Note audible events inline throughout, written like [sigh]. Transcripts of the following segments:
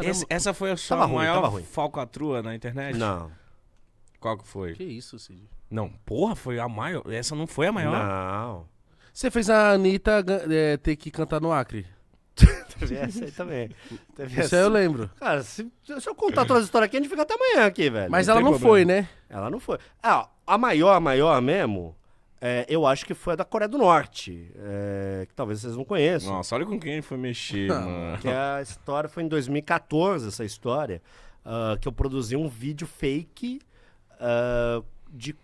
Esse, essa foi a sua tava maior ruim, ruim. falcatrua na internet? Não. Qual que foi? Que isso, Cid? Não, porra, foi a maior. Essa não foi a maior. Não. Você fez a Anitta é, ter que cantar no Acre. [laughs] Teve essa aí também. Teve Isso essa. aí eu lembro. Cara, se, se eu contar todas as histórias aqui, a gente fica até amanhã aqui, velho. Mas não ela não problema. foi, né? Ela não foi. Ah, a maior, a maior mesmo, é, eu acho que foi a da Coreia do Norte, é, que talvez vocês não conheçam. Nossa, olha com quem ele foi mexer, [laughs] mano. Que a história foi em 2014, essa história, uh, que eu produzi um vídeo fake uh, de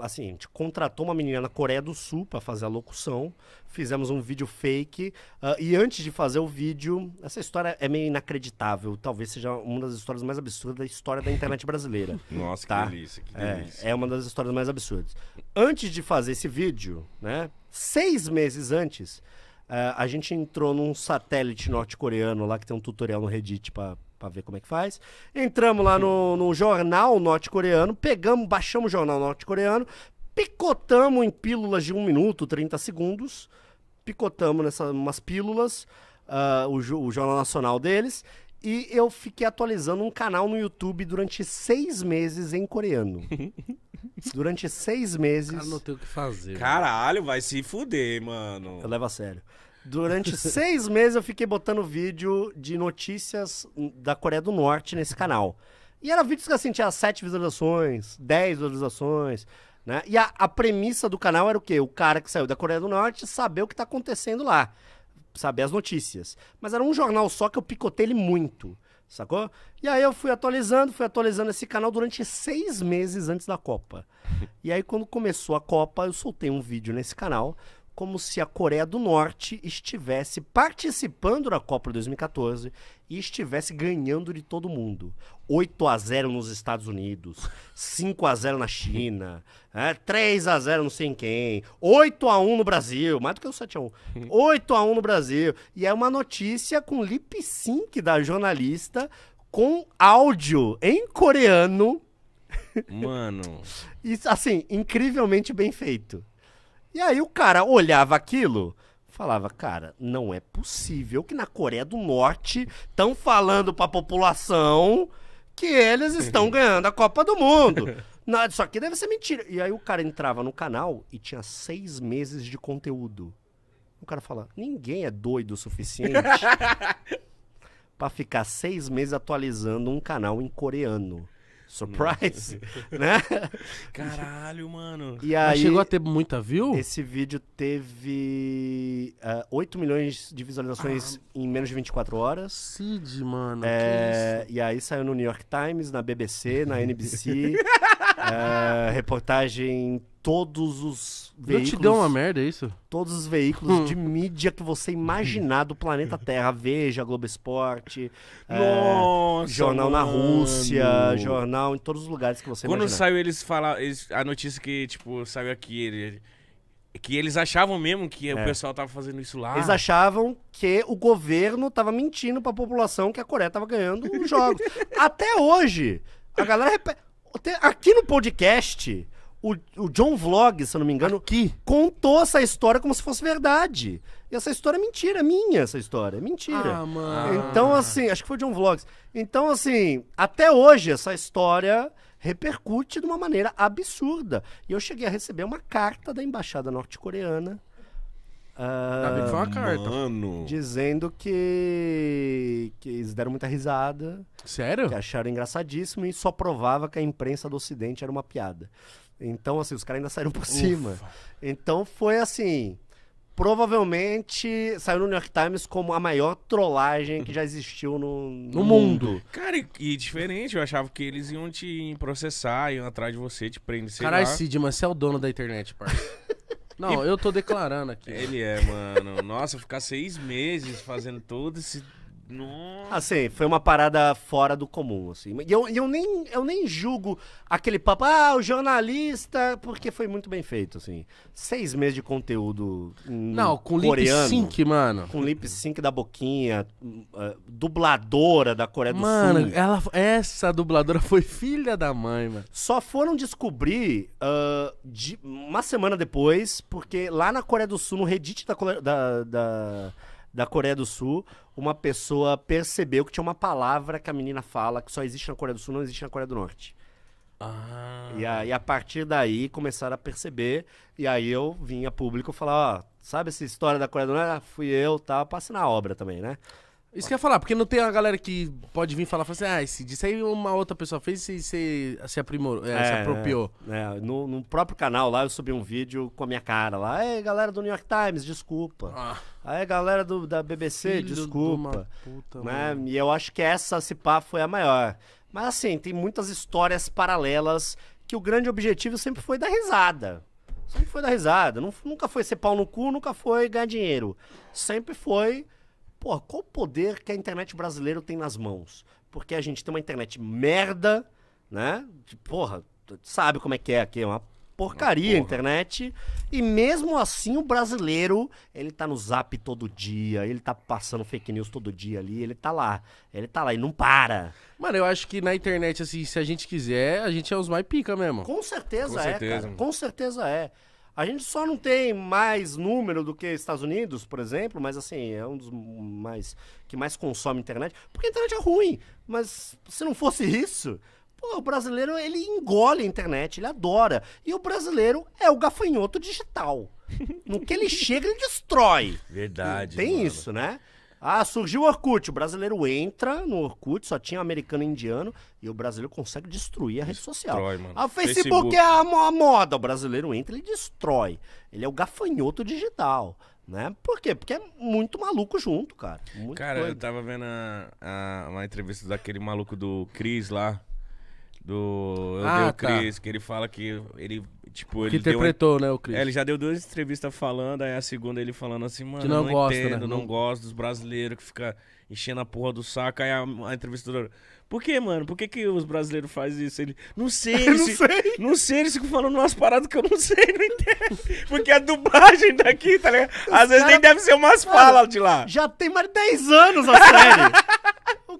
assim, a gente contratou uma menina na Coreia do Sul para fazer a locução, fizemos um vídeo fake, uh, e antes de fazer o vídeo, essa história é meio inacreditável, talvez seja uma das histórias mais absurdas da história da internet brasileira. [laughs] Nossa, tá? que delícia, que é, delícia. É, é, uma das histórias mais absurdas. Antes de fazer esse vídeo, né, seis meses antes, uh, a gente entrou num satélite norte-coreano lá que tem um tutorial no Reddit para para ver como é que faz. Entramos lá no, no jornal norte-coreano, pegamos, baixamos o jornal norte-coreano, picotamos em pílulas de 1 minuto, 30 segundos, picotamos nessas umas pílulas uh, o, o Jornal Nacional deles, e eu fiquei atualizando um canal no YouTube durante seis meses em coreano. [laughs] durante seis meses. Cara, não tem o que fazer. Caralho, vai se fuder, mano. Eu levo a sério. Durante [laughs] seis meses eu fiquei botando vídeo de notícias da Coreia do Norte nesse canal. E era vídeos que assim, tinha sete visualizações, dez visualizações, né? E a, a, premissa do canal era o quê? O cara que saiu da Coreia do Norte saber o que está acontecendo lá, saber as notícias. Mas era um jornal só que eu picotei ele muito, sacou? E aí eu fui atualizando, fui atualizando esse canal durante seis meses antes da Copa. [laughs] E aí quando começou a Copa, eu soltei um vídeo nesse canal como se a Coreia do Norte estivesse participando da Copa 2014 e estivesse ganhando de todo mundo. 8 a 0 nos Estados Unidos, 5 a 0 na China, é, 3 a 0 não sei em quem, 8 a 1 no Brasil, mais do que o 7 a 1. 8 [laughs] a 1 no Brasil. E é uma notícia com lip sync da jornalista com áudio em coreano. Mano. [laughs] Isso, assim, incrivelmente bem feito. E aí o cara olhava aquilo, falava, cara, não é possível que na Coreia do Norte estão falando para a população que eles estão [laughs] ganhando a Copa do Mundo. Não, isso aqui deve ser mentira. E aí o cara entrava no canal e tinha seis meses de conteúdo. O cara fala, ninguém é doido o suficiente [laughs] para ficar seis meses atualizando um canal em coreano. Surprise! Hum. [laughs] né? Caralho, mano. E aí, Mas chegou a ter muita view? Esse vídeo teve uh, eh, 8 milhões de visualizações ah, em menos de 24 horas. Cid, mano. É, e aí saiu no New York Times, na BBC, na NBC. [laughs] É, reportagem em todos os veículos. Não te deu uma merda, é isso? Todos os veículos [laughs] de mídia que você imaginar do planeta Terra. Veja, Globo Esporte, é, Nossa, é, jornal mano. na Rússia, jornal em todos os lugares que você Quando imaginar. saiu, eles falaram. a notícia que, tipo, saiu aqui, ele, que eles achavam mesmo que é. o pessoal tava fazendo isso lá. Eles achavam que o governo tava mentindo pra população que a Coreia tava ganhando os jogos. [laughs] Até hoje, a galera repete. Aqui no podcast, o, o John Vlog, se eu não me engano, Aqui. contou essa história como se fosse verdade. E essa história é mentira, é minha essa história, é mentira. Ah, mano. Então, assim, acho que foi o John Vlogs. Então, assim, até hoje essa história repercute de uma maneira absurda. E eu cheguei a receber uma carta da embaixada norte-coreana ah, foi uma carta. Mano. Dizendo que, que eles deram muita risada. Sério? Que acharam engraçadíssimo e só provava que a imprensa do Ocidente era uma piada. Então, assim, os caras ainda saíram por Ufa. cima. Então foi assim. Provavelmente saiu no New York Times como a maior trollagem que já existiu no, no, no mundo. mundo. Cara, e, e diferente, eu achava que eles iam te processar, iam atrás de você, te prender, Caralho, Sidman, mas você é o dono da internet, parça. [laughs] Não, e... eu tô declarando aqui. Ele é, mano. Nossa, ficar seis meses fazendo todo esse nossa. Assim, foi uma parada fora do comum, assim. E eu, eu, nem, eu nem julgo aquele papo, ah, o jornalista, porque foi muito bem feito, assim. Seis meses de conteúdo Não, com coreano, lip sync, mano. Com lip sync da boquinha, hum, eh, dubladora da Coreia do Sul. Mano, ela, essa dubladora [laughs] foi filha da mãe, mano. Só foram descobrir uh, de, uma semana depois, porque lá na Coreia do Sul, no Reddit da, da, da da Coreia do Sul, uma pessoa percebeu que tinha uma palavra que a menina fala que só existe na Coreia do Sul, não existe na Coreia do Norte. Ah. E aí, a partir daí, começaram a perceber. E aí, eu vim a público falar: ó, sabe essa história da Coreia do Norte? Ah, fui eu, tal. Tá, passe na obra também, né? Isso que eu ia falar, porque não tem a galera que pode vir falar, falar assim, ah, esse aí uma outra pessoa fez e você se aprimorou, é, é, se apropriou. É, é, no, no, próprio canal lá eu subi um vídeo com a minha cara lá. Ei, galera do New York Times, desculpa. Ah. Aí, galera do, da BBC, Filho desculpa. puta, né? E eu acho que essa, se pá, foi a maior. Mas assim, tem muitas histórias paralelas que o grande objetivo sempre foi dar risada. Sempre foi dar risada. Nunca foi ser pau no cu, nunca foi ganhar dinheiro. Sempre foi Pô, qual o poder que a internet brasileira tem nas mãos? Porque a gente tem uma internet merda, né? De, porra, sabe como é que é aqui, é uma porcaria a internet. E mesmo assim o brasileiro, ele tá no zap todo dia, ele tá passando fake news todo dia ali, ele tá lá. Ele tá lá e não para. Mano, eu acho que na internet, assim, se a gente quiser, a gente é os mais pica mesmo. Com certeza, Com é, certeza. cara. Com certeza é. A gente só não tem mais número do que Estados Unidos, por exemplo, mas assim, é um dos mais que mais consome internet, porque a internet é ruim, mas se não fosse [laughs] isso, Pô, o brasileiro, ele engole a internet, ele adora. E o brasileiro é o gafanhoto digital. No que ele [laughs] chega, ele destrói. Verdade. Tem mano. isso, né? Ah, surgiu o Orkut. O brasileiro entra no Orkut, só tinha americano e indiano, e o brasileiro consegue destruir a rede social. Destrói, mano. A ah, Facebook, Facebook. é a, a moda. O brasileiro entra e destrói. Ele é o gafanhoto digital. Né? Por quê? Porque é muito maluco junto, cara. Muito cara, doido. eu tava vendo a, a, uma entrevista daquele maluco do Cris lá. Do Eu ah, Dei o tá. Cris, que ele fala que ele Tipo, ele que interpretou, né, o Chris? É, ele já deu duas entrevistas falando, aí a segunda ele falando assim, mano, que não, não gosta, né? entendo, né? não, não gosto dos brasileiros que fica enchendo a porra do saco. Aí a, a entrevistadora, por que, mano? Por que, que os brasileiros fazem isso? Ele, não sei. [laughs] Eles, não sei. Não sei, eles ficam falando umas paradas que eu não sei, não entendo. [laughs] Porque a dublagem daqui, tá ligado? Às os vezes cara... nem deve ser umas falas de lá. Já tem mais de 10 anos a série. [laughs]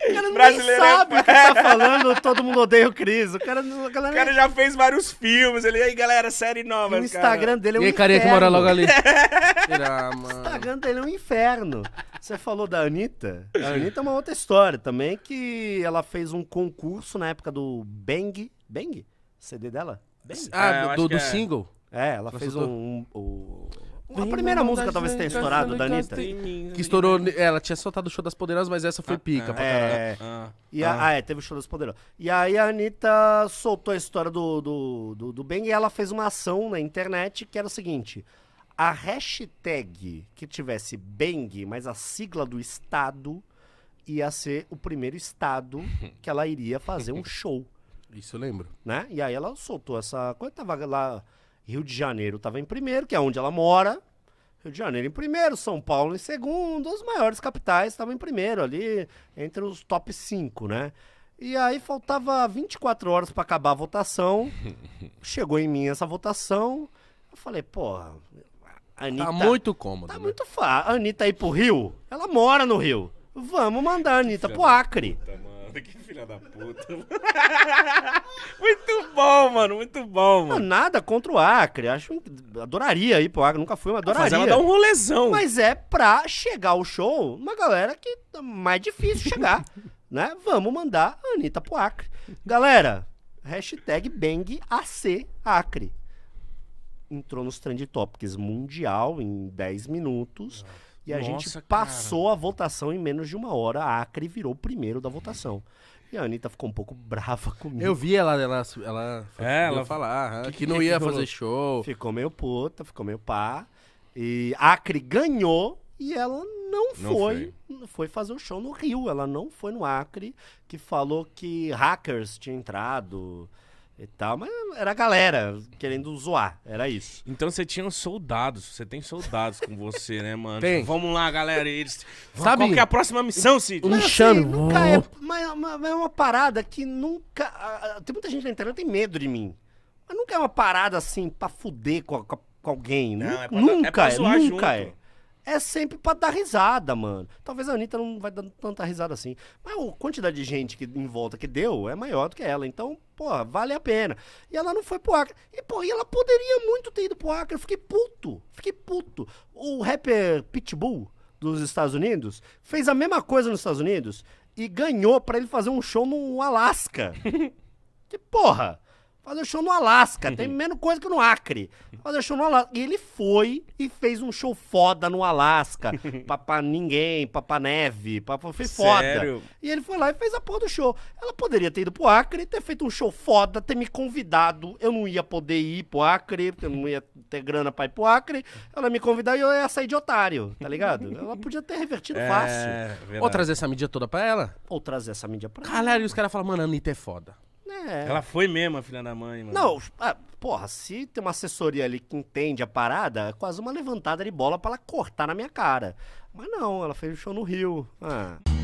o cara Brasileiro nem é sabe é... o que tá [laughs] é. falando, todo mundo odeia o Cris. O cara, galera... o cara já fez vários filmes. Ele, aí, galera, série nova. O Instagram cara. dele é um e aí, inferno. E que mora logo ali. [laughs] Tirar, mano. O Instagram dele é um inferno. Você falou da Anitta. A é. Anitta é uma outra história também, que ela fez um concurso na época do Bang. Bang? CD dela? Bang? Ah, é, do, do, do é. single? É, ela fez um, um, um a primeira música talvez tenha estourado, da Anitta. Né? Que estourou. Ela tinha soltado o show das poderosas, mas essa foi ah, pica. pra é. caralho. ah, e ah. ah, é, teve o show das poderosas. E aí a Anitta soltou a história do, do, do, do Bang e ela fez uma ação na internet que era o seguinte: a hashtag que tivesse Bang, mas a sigla do Estado, ia ser o primeiro Estado [laughs] que ela iria fazer um show. Isso eu lembro. Né? E aí ela soltou essa Quando tava lá. Rio de Janeiro estava em primeiro, que é onde ela mora. Rio de Janeiro em primeiro, São Paulo em segundo, as maiores capitais estavam em primeiro ali, entre os top 5, né? E aí faltava 24 horas para acabar a votação. [laughs] Chegou em mim essa votação. Eu falei, pô, tá Anitta. Tá muito cômodo. Tá né? muito fácil. A Anitta ir pro Rio? Ela mora no Rio. Vamos mandar a Anitta pro Acre. É puta, que filha da puta. [laughs] muito bom, mano, muito bom, mano. Não, nada contra o Acre. Acho adoraria ir pro Acre, nunca fui, mas ah, adoraria. Mas ela dá um rolezão. Mas é pra chegar ao show uma galera que é mais difícil chegar, [laughs] né? Vamos mandar a Anitta pro Acre. Galera, hashtag BangAC Acre. Entrou nos Trend Topics mundial em 10 minutos. Ah e a gente passou cara. a votação em menos de uma hora. A Acre virou o primeiro da votação. E a Anitta ficou um pouco brava comigo. Eu vi ela, ela, ela, é, ela falar ah, que, que, não ia fazer show. Ficou meio puta, ficou meio pá. E a Acre ganhou e ela não, não foi, foi, foi fazer o show no Rio. Ela não foi no Acre, que falou que hackers tinham entrado e tal, mas era a galera querendo zoar, era isso. Então você tinha soldados, você tem soldados com você, né, mano? Tem. Tipo, vamos lá, galera, eles... Sabe, Qual que é a próxima missão, Cid? Um mas, chame. Assim, é é mas, é uma parada que nunca... Tem muita gente na internet que tem medo de mim, mas nunca é uma parada assim pra fuder com, com alguém, não, é nunca, é pra, é pra nunca, nunca é é sempre pra dar risada, mano. Talvez a Anitta não vai dar tanta risada assim. Mas a quantidade de gente que em volta que deu é maior do que ela. Então, pô, vale a pena. E ela não foi pro Acre. E, pô, e ela poderia muito ter ido pro Acre. Eu fiquei puto. Fiquei puto. O rapper Pitbull dos Estados Unidos fez a mesma coisa nos Estados Unidos e ganhou para ele fazer um show no Alasca. [laughs] que porra! fazer show no Alasca. Tem uhum. menos coisa que no Acre. Fazer show no Alasca. E ele foi e fez um show foda no Alasca. [laughs] Papá ninguém, papá neve. Pra, foi foda. Sério? E ele foi lá e fez a porra do show. Ela poderia ter ido pro Acre, ter feito um show foda, ter me convidado. Eu não ia poder ir pro Acre, porque eu não ia ter grana pra ir pro Acre. Ela me convidar e eu ia sair de otário, tá ligado? [laughs] Ela podia ter revertido é, fácil. Verdade. Ou trazer essa mídia toda pra ela. Ou trazer essa mídia pra ela. Galera, e os caras falam, mano, a Anitta é foda. É. Ela foi mesmo a filha da mãe, mano. Não, ah, porra, se tem uma assessoria ali que entende a parada, é quase uma levantada de bola para ela cortar na minha cara. Mas não, ela fez o show no Rio. Ah.